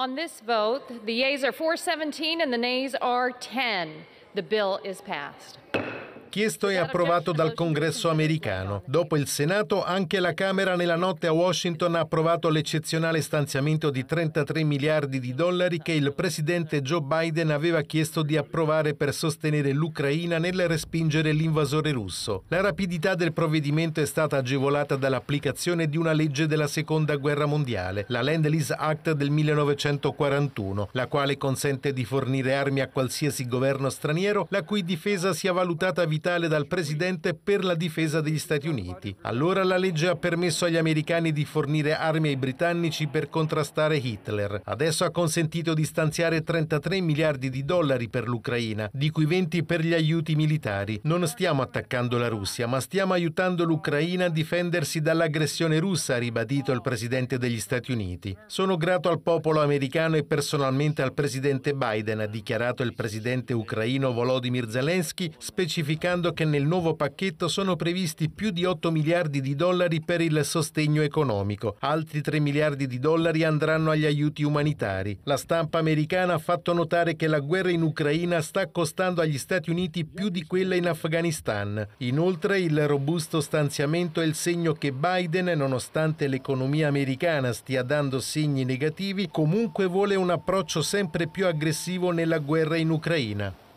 On this vote, the yeas are 417 and the nays are 10. The bill is passed. chiesto e approvato dal Congresso americano. Dopo il Senato, anche la Camera nella notte a Washington ha approvato l'eccezionale stanziamento di 33 miliardi di dollari che il presidente Joe Biden aveva chiesto di approvare per sostenere l'Ucraina nel respingere l'invasore russo. La rapidità del provvedimento è stata agevolata dall'applicazione di una legge della Seconda Guerra Mondiale, la Land Lease Act del 1941, la quale consente di fornire armi a qualsiasi governo straniero la cui difesa sia valutata vitale capitale dal presidente per la difesa degli Stati Uniti. Allora la legge ha permesso agli americani di fornire armi ai britannici per contrastare Hitler. Adesso ha consentito di stanziare 33 miliardi di dollari per l'Ucraina, di cui 20 per gli aiuti militari. Non stiamo attaccando la Russia, ma stiamo aiutando l'Ucraina a difendersi dall'aggressione russa, ha ribadito il presidente degli Stati Uniti. Sono grato al popolo americano e personalmente al presidente Biden, ha dichiarato il presidente ucraino Volodymyr Zelensky, specificando spiegando che nel nuovo pacchetto sono previsti più di 8 miliardi di dollari per il sostegno economico, altri 3 miliardi di dollari andranno agli aiuti umanitari. La stampa americana ha fatto notare che la guerra in Ucraina sta costando agli Stati Uniti più di quella in Afghanistan. Inoltre il robusto stanziamento è il segno che Biden, nonostante l'economia americana stia dando segni negativi, comunque vuole un approccio sempre più aggressivo nella guerra in Ucraina.